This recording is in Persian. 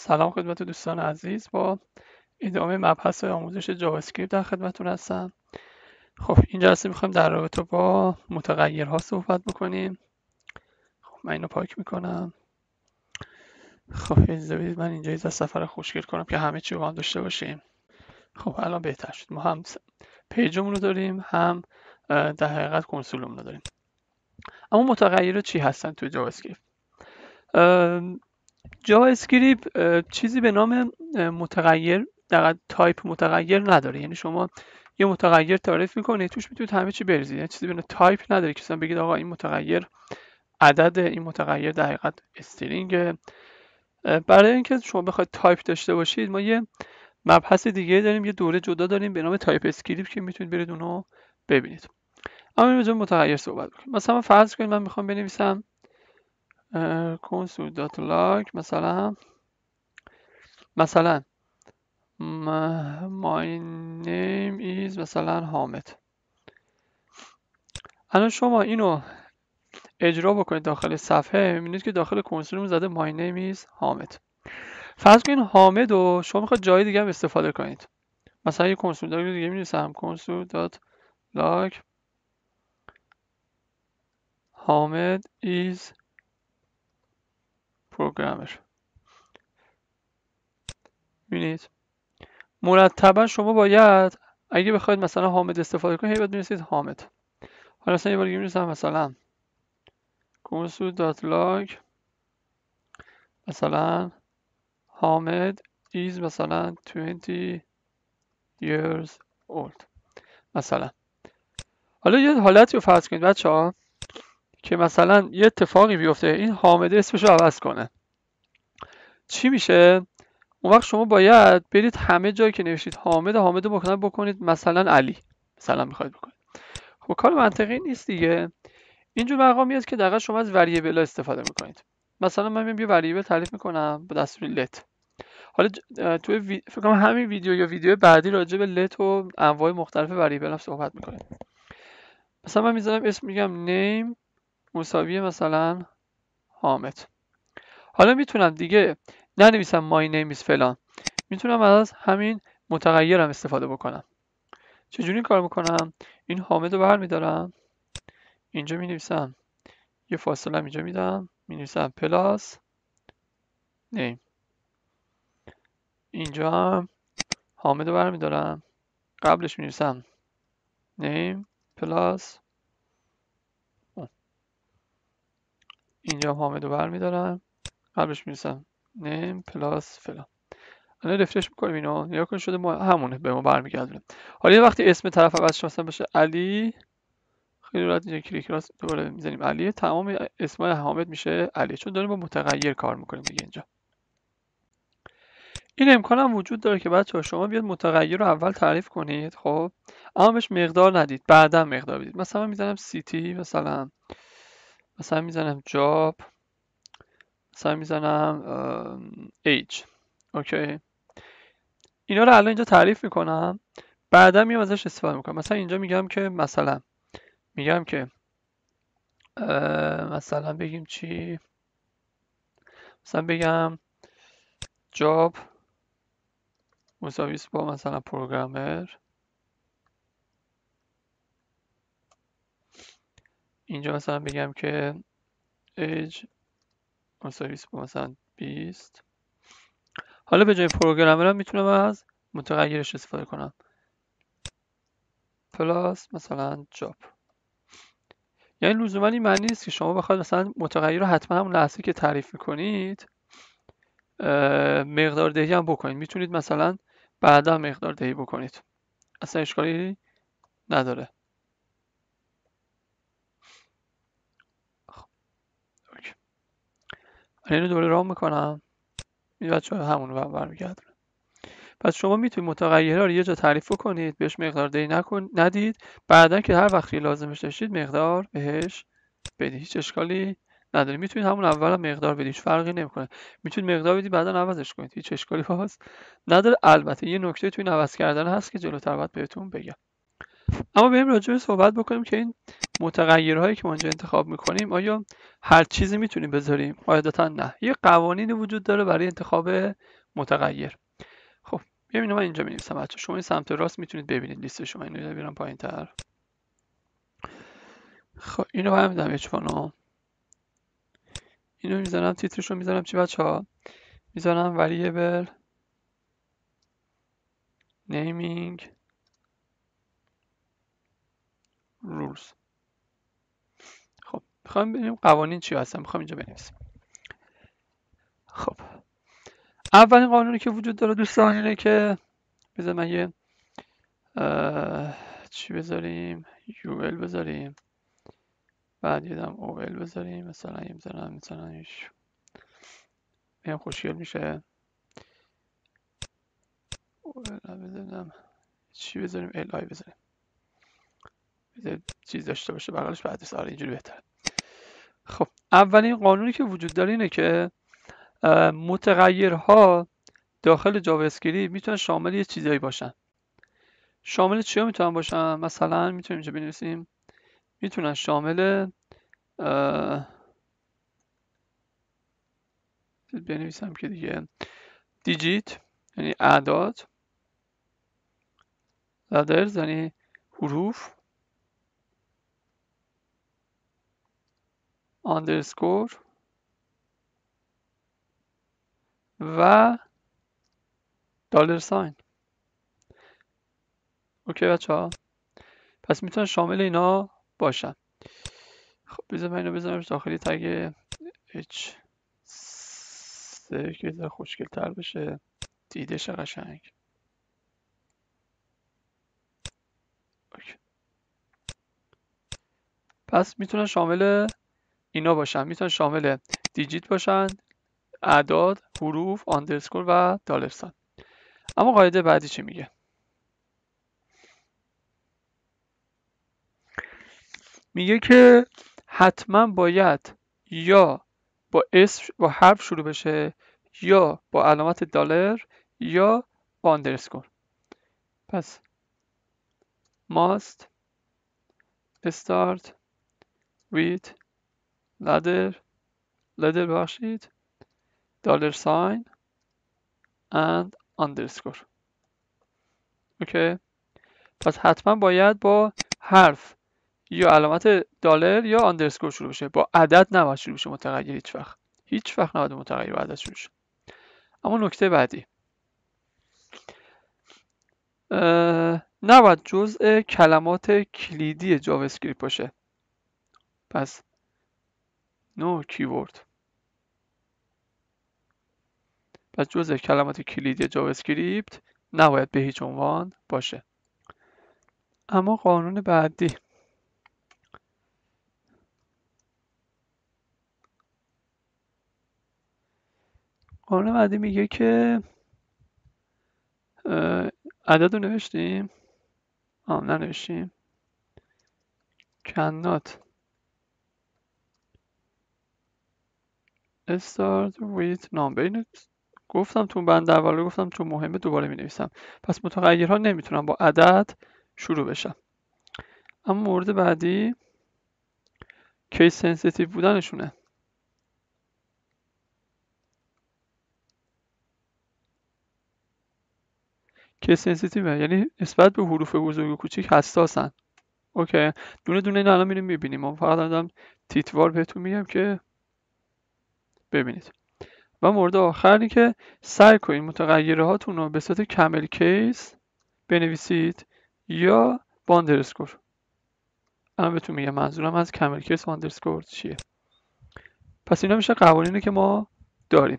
سلام خدمت دوستان عزیز با ادامه مبحث آموزش جاوا اسکریپت در خدمتتون هستم خب این جلسه میخوایم در رابطه با متغیرها صحبت بکنیم خب من اینو پاک میکنم خب اجازه بدید من اینجا از سفر خوشگل کنم که همه چی رو هم داشته باشیم خب الان بهتر شد ما هم پیجمون رو داریم هم در حقیقت کنسولمون رو داریم اما متغیرها چی هستن تو جاوا اسکریپت جاوا اسکریپت چیزی به نام متغیر در تایپ متغیر نداره یعنی شما یه متغیر تعریف میکنید توش میتونید همه چی بریزید یعنی چیزی به نام تایپ نداره که بگید آقا این متغیر عدد این متغیر در حقیقت استرینگ برای اینکه شما بخواید تایپ داشته باشید ما یه مبحث دیگه داریم یه دوره جدا داریم به نام تایپ اسکریپت که میتونید برید اونو ببینید اما اینجا متغیر صحبت بکنیم مثلا فرض کنید من میخوام بنویسم console.log مثلا مثلا my name is مثلا حامد الان شما اینو اجرا بکنید داخل صفحه میبینید که داخل کنسول زده my name is حامد فرض کنید حامد رو شما میخواد جای دیگه هم استفاده کنید مثلا یه کنسول دارید دیگه مینویسم console.log حامد is پروگرامر ببینید مرتبا شما باید اگه بخواید مثلا حامد استفاده کنید هی باید میرسید حامد حالا مثلا یه بار دیگه می‌نویسم مثلا console.log مثلا حامد is مثلا 20 years old مثلا حالا یه حالتی رو فرض کنید بچه ها که مثلا یه اتفاقی بیفته این حامده اسمش رو عوض کنه چی میشه اون وقت شما باید برید همه جایی که نوشتید حامد حامد بکنید بکنید مثلا علی مثلا میخواید بکنید خب کار منطقی نیست دیگه اینجور مقام است که دقیقا شما از وریبل استفاده میکنید مثلا من میام یه وریبل تعریف میکنم با دستور لت حالا توی فکر کنم همین ویدیو یا ویدیو بعدی راجع به لت و انواع مختلف وریبل هم صحبت میکنیم مثلا من میذارم اسم میگم name مساوی مثلا حامد حالا میتونم دیگه ننویسم my name فلان میتونم از همین متغیرم استفاده بکنم چجوری کار میکنم این حامد رو بر اینجا مینویسم یه فاصله اینجا میدم مینویسم پلاس نیم اینجا هم حامد رو برمیدارم قبلش مینویسم نیم پلاس اینجا هم حامد رو برمیدارم قبلش میرسم نیم پلاس فلان الان رفرش میکنیم اینو نگاه کن شده ما همونه به ما برمیگردونه حالا یه وقتی اسم طرف عوض مثلا باشه علی خیلی راحت اینجا کلیک راست دوباره میزنیم علی تمام اسم حامد میشه علی چون داریم با متغیر کار میکنیم دیگه اینجا این امکان هم وجود داره که بچه شما بیاد متغیر رو اول تعریف کنید خب اما بهش مقدار ندید بعدا مقدار بدید مثلا میزنم سیتی مثلا مثلا میزنم job مثلا میزنم age اوکی اینا رو الان اینجا تعریف میکنم بعدا میام ازش استفاده میکنم مثلا اینجا میگم که مثلا میگم که مثلا بگیم چی مثلا بگم job مساویس با مثلا پروگرامر اینجا مثلا بگم که age با مثلا 20 حالا به جای پروگرامر هم میتونم از متغیرش استفاده کنم پلاس مثلا جاب یعنی لزوما این معنی نیست که شما بخواید مثلا متغیر رو حتما همون لحظه که تعریف میکنید مقدار دهی هم بکنید میتونید مثلا بعدا مقدار دهی بکنید اصلا اشکالی نداره اینو دوباره رام میکنم این بچه همون رو برمیگرد پس شما میتونید متغیرها رو یه جا تعریف کنید بهش مقدار دی نکن ندید بعدا که هر وقتی لازمش داشتید مقدار بهش بدید هیچ اشکالی نداری. میتونید همون اول هم مقدار بدید هیچ فرقی نمیکنه میتونید مقدار بدید بعدا عوضش کنید هیچ اشکالی باز نداره البته یه نکته توی عوض کردن هست که جلوتر باید بهتون بگم اما بریم راجع به صحبت بکنیم که این متغیرهایی که ما اینجا انتخاب میکنیم آیا هر چیزی میتونیم بذاریم قاعدتا نه یه قوانینی وجود داره برای انتخاب متغیر خب بیا اینو من اینجا می‌نویسم بچه شما این سمت راست میتونید ببینید لیست شما اینو بیارم پایین تر خب اینو هم میدم اچوانو اینو میزنم تیترش رو میزنم چی بچه ها میزنم وریبل نیمینگ rules خب میخوایم ببینیم قوانین چی هستن میخوام اینجا بنویسیم خب اولین قانونی که وجود داره دوستان اینه که بذار من یه چی بذاریم UL بذاریم بعد دم OL بذاریم مثلا یه بذارم مثلا یه خوشگل میشه OL بذاریم چی بذاریم LI بذاریم چیز داشته باشه بغلش از آره اینجوری بهتره خب اولین قانونی که وجود داره اینه که متغیرها داخل جاوا اسکریپت میتونن شامل یه چیزایی باشن شامل چیا میتونن باشن مثلا میتونیم اینجا بنویسیم میتونن شامل بنویسم که دیگه دیجیت یعنی اعداد لدرز یعنی حروف آندرسکور و دالر ساین اوکی بچه ها پس میتونن شامل اینا باشن خب بذار من اینو بزنم داخلی تگ H سه که خوشگل تر بشه شه قشنگ اوکی. پس میتونن شامل اینا باشن میتونن شامل دیجیت باشن اعداد حروف آندرسکور و دالرسان اما قاعده بعدی چی میگه میگه که حتما باید یا با اسم با حرف شروع بشه یا با علامت دلار یا با اندرسکور پس ماست start ویت، لدر لدر بخشید دلار ساین and underscore اوکی پس حتما باید با حرف یا علامت دالر یا اندرسکور شروع بشه با عدد نباید شروع بشه متغیر هیچ وقت هیچ وقت نباید متغیر با عدد شروع بشه اما نکته بعدی نباید جزء کلمات کلیدی جاوا اسکریپت باشه پس نو کیورد پس جزء کلمات کلیدی جاوا اسکریپت نباید به هیچ عنوان باشه اما قانون بعدی قانون بعدی میگه که عدد رو نوشتیم آم ننوشتیم cannot start with number اینو گفتم تو بند اول گفتم تو مهمه دوباره می نویسم پس متغیرها نمیتونن با عدد شروع بشم اما مورد بعدی کیس سنسیتیو بودنشونه کیس سنسیتیوه یعنی نسبت به حروف بزرگ و کوچیک حساسن اوکی دونه دونه این الان میریم میبینیم من فقط دارم تیتوار بهتون میگم که ببینید و مورد آخر که سعی کنید متغیرهاتون رو به صورت کمل کیس بنویسید یا با اندرسکور الان بهتون میگم منظورم از کمل کیس و اندرسکور چیه پس اینا میشه قوانینی که ما داریم